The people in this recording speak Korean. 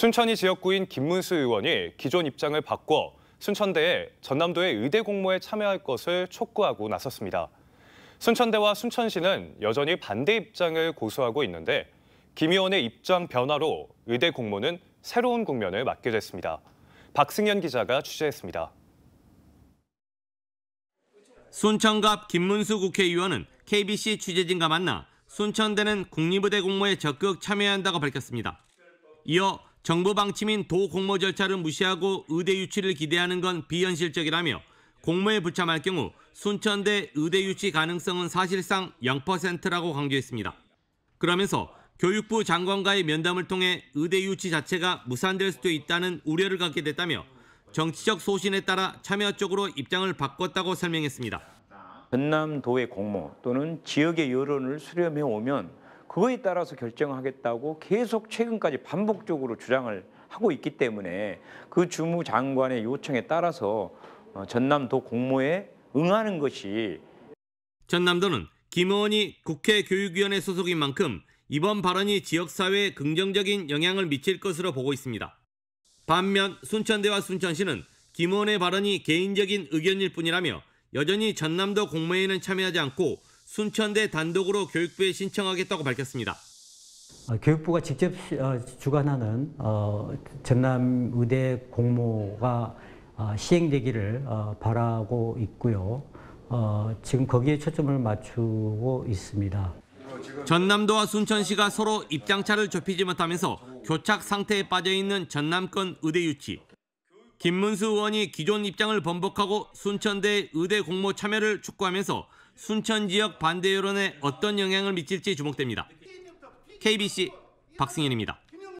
순천이 지역구인 김문수 의원이 기존 입장을 바꿔 순천대에 전남도의 의대 공모에 참여할 것을 촉구하고 나섰습니다. 순천대와 순천시는 여전히 반대 입장을 고수하고 있는데 김 의원의 입장 변화로 의대 공모는 새로운 국면을 맞게 됐습니다. 박승현 기자가 취재했습니다. 순천갑 김문수 국회의원은 KBC 취재진과 만나 순천대는 국립의대 공모에 적극 참여한다고 밝혔습니다. 이어 정부 방침인 도공모 절차를 무시하고 의대 유치를 기대하는 건 비현실적이라며 공모에 불참할 경우 순천대 의대 유치 가능성은 사실상 0%라고 강조했습니다. 그러면서 교육부 장관과의 면담을 통해 의대 유치 자체가 무산될 수도 있다는 우려를 갖게 됐다며 정치적 소신에 따라 참여 쪽으로 입장을 바꿨다고 설명했습니다. 전남도의 공모 또는 지역의 여론을 수렴해 오면 그거에 따라서 결정하겠다고 계속 최근까지 반복적으로 주장을 하고 있기 때문에 그 주무 장관의 요청에 따라서 어, 전남도 공모에 응하는 것이 전남도는 김의원이 국회 교육위원회 소속인 만큼 이번 발언이 지역사회에 긍정적인 영향을 미칠 것으로 보고 있습니다. 반면 순천대와 순천시는 김의원의 발언이 개인적인 의견일 뿐이라며 여전히 전남도 공모에는 참여하지 않고 순천대 단독으로 교육부에 신청하겠다고 밝혔습니다. 어, 교육부가 직접 어, 주관하는 어, 전남 의대 공모가 시행되기를 바라고 있고요. 지금 거기에 초점을 맞추고 있습니다. 전남도와 순천시가 서로 입장차를 좁히지 못하면서 교착 상태에 빠져 있는 전남권 의대 유치. 김문수 의원이 기존 입장을 번복하고 순천대 의대 공모 참여를 촉구하면서 순천 지역 반대 여론에 어떤 영향을 미칠지 주목됩니다. 네, 네, 네. KBC 박승현입니다.